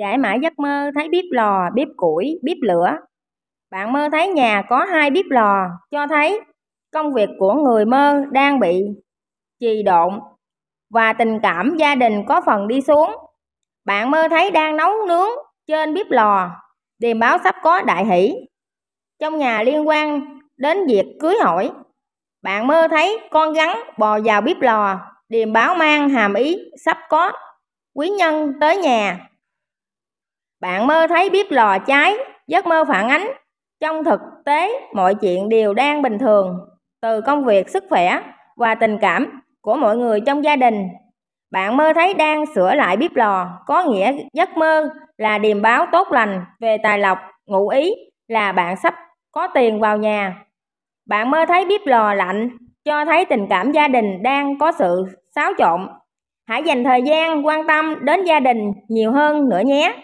Giải mã giấc mơ thấy bếp lò, bếp củi, bếp lửa. Bạn mơ thấy nhà có hai bếp lò, cho thấy công việc của người mơ đang bị trì độn và tình cảm gia đình có phần đi xuống. Bạn mơ thấy đang nấu nướng trên bếp lò, điềm báo sắp có đại hỷ. Trong nhà liên quan đến việc cưới hỏi, bạn mơ thấy con rắn bò vào bếp lò, điềm báo mang hàm ý sắp có quý nhân tới nhà bạn mơ thấy bếp lò cháy, giấc mơ phản ánh. Trong thực tế, mọi chuyện đều đang bình thường, từ công việc, sức khỏe và tình cảm của mọi người trong gia đình. Bạn mơ thấy đang sửa lại bếp lò, có nghĩa giấc mơ là điềm báo tốt lành về tài lộc, ngụ ý là bạn sắp có tiền vào nhà. Bạn mơ thấy bếp lò lạnh, cho thấy tình cảm gia đình đang có sự xáo trộn. Hãy dành thời gian quan tâm đến gia đình nhiều hơn nữa nhé.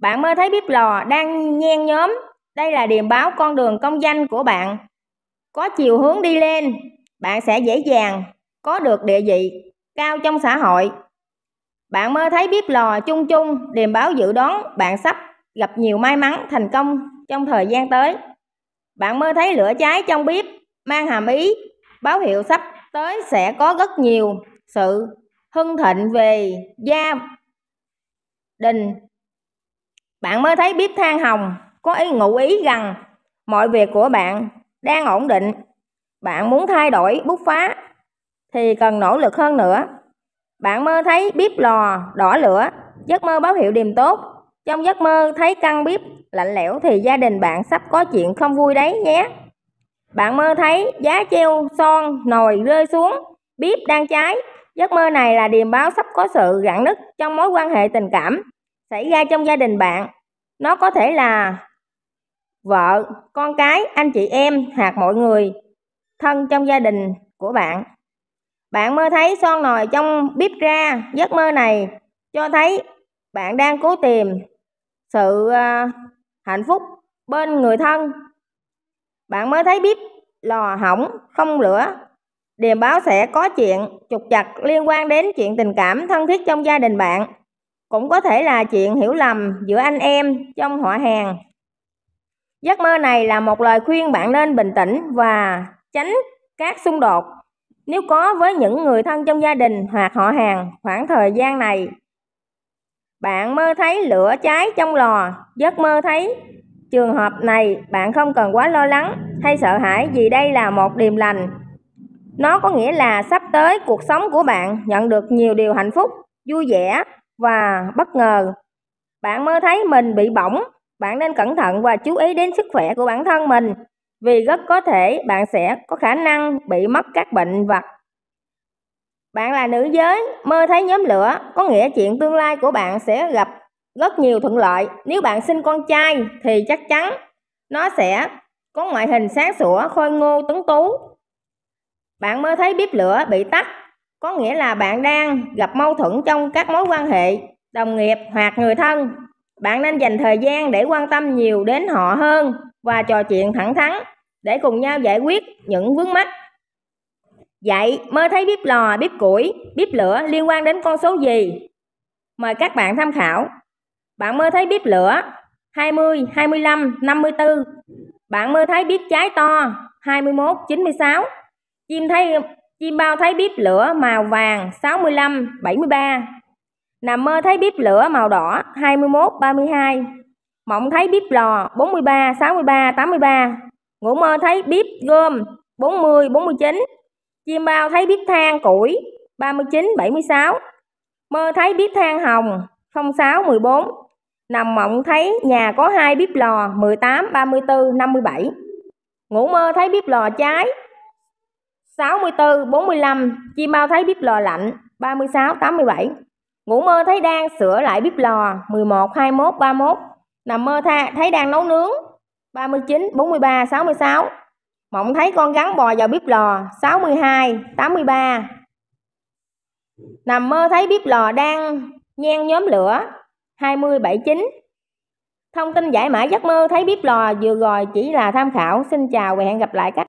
Bạn mơ thấy bếp lò đang nhen nhóm. Đây là điềm báo con đường công danh của bạn. Có chiều hướng đi lên, bạn sẽ dễ dàng có được địa vị cao trong xã hội. Bạn mơ thấy bếp lò chung chung, điềm báo dự đoán bạn sắp gặp nhiều may mắn thành công trong thời gian tới. Bạn mơ thấy lửa cháy trong bếp mang hàm ý báo hiệu sắp tới sẽ có rất nhiều sự hưng thịnh về gia đình bạn mới thấy bếp than hồng có ý ngụ ý rằng mọi việc của bạn đang ổn định bạn muốn thay đổi bứt phá thì cần nỗ lực hơn nữa bạn mơ thấy bếp lò đỏ lửa giấc mơ báo hiệu điềm tốt trong giấc mơ thấy căn bếp lạnh lẽo thì gia đình bạn sắp có chuyện không vui đấy nhé bạn mơ thấy giá treo son nồi rơi xuống bếp đang cháy giấc mơ này là điềm báo sắp có sự rạn nứt trong mối quan hệ tình cảm xảy ra trong gia đình bạn. Nó có thể là vợ, con cái, anh chị em hoặc mọi người thân trong gia đình của bạn. Bạn mơ thấy son nồi trong bếp ra, giấc mơ này cho thấy bạn đang cố tìm sự ờ, hạnh phúc bên người thân. Bạn mới thấy bếp lò hỏng, không lửa. Điềm báo sẽ có chuyện trục chặt liên quan đến chuyện tình cảm thân thiết trong gia đình bạn cũng có thể là chuyện hiểu lầm giữa anh em trong họ hàng giấc mơ này là một lời khuyên bạn nên bình tĩnh và tránh các xung đột nếu có với những người thân trong gia đình hoặc họ hàng khoảng thời gian này bạn mơ thấy lửa cháy trong lò giấc mơ thấy trường hợp này bạn không cần quá lo lắng hay sợ hãi vì đây là một điềm lành nó có nghĩa là sắp tới cuộc sống của bạn nhận được nhiều điều hạnh phúc vui vẻ và bất ngờ. Bạn mơ thấy mình bị bỏng, bạn nên cẩn thận và chú ý đến sức khỏe của bản thân mình vì rất có thể bạn sẽ có khả năng bị mắc các bệnh vặt. Bạn là nữ giới, mơ thấy nhóm lửa, có nghĩa chuyện tương lai của bạn sẽ gặp rất nhiều thuận lợi. Nếu bạn sinh con trai thì chắc chắn nó sẽ có ngoại hình sáng sủa, khôi ngô, tấn tú. Bạn mơ thấy bếp lửa bị tắt, có nghĩa là bạn đang gặp mâu thuẫn trong các mối quan hệ đồng nghiệp hoặc người thân bạn nên dành thời gian để quan tâm nhiều đến họ hơn và trò chuyện thẳng thắn để cùng nhau giải quyết những vướng mắc vậy mơ thấy bếp lò bếp củi bếp lửa liên quan đến con số gì mời các bạn tham khảo bạn mơ thấy bếp lửa 20, 25, 54 bạn mơ thấy bếp cháy to 21, 96 chim thấy Chim bao thấy bếp lửa màu vàng 65, 73. Nằm mơ thấy bếp lửa màu đỏ 21, 32. Mộng thấy bếp lò 43, 63, 83. Ngủ mơ thấy bếp gom 40, 49. Chim bao thấy bếp than củi 39, 76. Mơ thấy bếp than hồng 06, 14. Nằm mộng thấy nhà có hai bếp lò 18, 34, 57. Ngủ mơ thấy bếp lò cháy 64, 45, chim bao thấy bếp lò lạnh, 36, 87. Ngủ mơ thấy đang sửa lại bếp lò, 11, 21, 31. Nằm mơ tha, thấy đang nấu nướng, 39, 43, 66. Mộng thấy con gắn bò vào bếp lò, 62, 83. Nằm mơ thấy bếp lò đang nhen nhóm lửa, 20, 79. Thông tin giải mã giấc mơ thấy bếp lò vừa rồi chỉ là tham khảo. Xin chào và hẹn gặp lại các